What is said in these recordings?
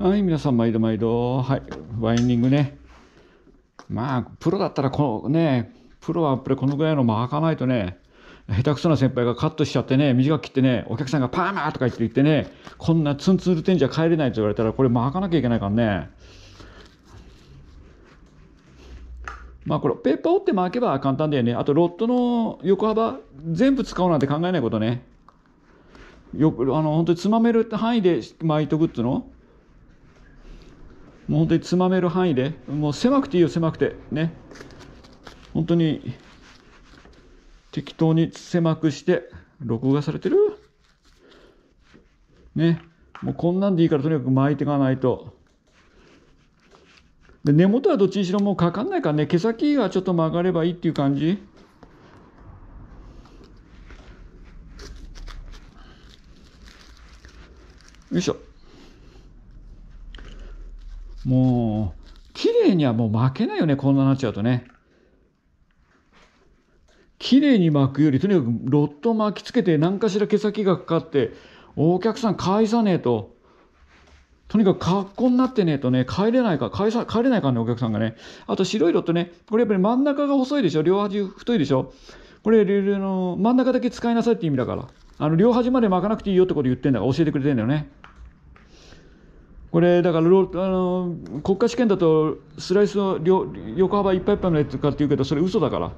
はい、皆さん、毎度毎度。はい、ワインディングね。まあ、プロだったら、このね、プロはやっぱりこのぐらいの巻かないとね、下手くそな先輩がカットしちゃってね、短く切ってね、お客さんがパーマーとか言って言ってね、こんなツンツルてんじゃ帰れないと言われたら、これ巻かなきゃいけないからね。まあこれ、ペーパー折って巻けば簡単だよね。あと、ロットの横幅、全部使うなんて考えないことね。よあの本当につまめる範囲で巻いとくっていうのもう本当につまめる範囲でもう狭くていいよ狭くてね本当に適当に狭くして録画されてるねもうこんなんでいいからとにかく巻いていかないとで根元はどっちにしろもうかかんないからね毛先がちょっと曲がればいいっていう感じよいしょもう、綺麗にはもう負けないよね、こんななっちゃうとね。綺麗に巻くより、とにかくロット巻きつけて、何かしら毛先がかかって、お客さん返さねえと。とにかく格好になってねえとね、帰れないか、帰さ、帰れないかね、お客さんがね。あと白いロットね、これやっぱり真ん中が細いでしょ、両端太いでしょ。これ、の真ん中だけ使いなさいって意味だから。あの、両端まで巻かなくていいよってこと言ってんだから、教えてくれてんだよね。これだからあの国家試験だとスライスの横幅いっぱいいっぱいのやつとかって言うけどそれ嘘だから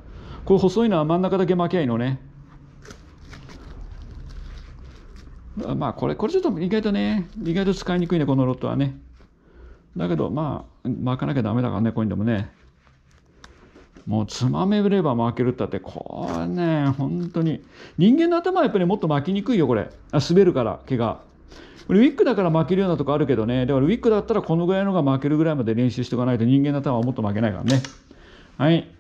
これ細いのは真ん中だけ巻きゃいいのねまあこれこれちょっと意外とね意外と使いにくいねこのロットはねだけどまあ巻かなきゃダメだからねこういうのもねもうつまめれば巻けるったってこれね本当に人間の頭はやっぱりもっと巻きにくいよこれあ滑るから毛が。ウィックだから負けるようなとこあるけどねだからウィックだったらこのぐらいのが負けるぐらいまで練習しておかないと人間のンはもっと負けないからねはい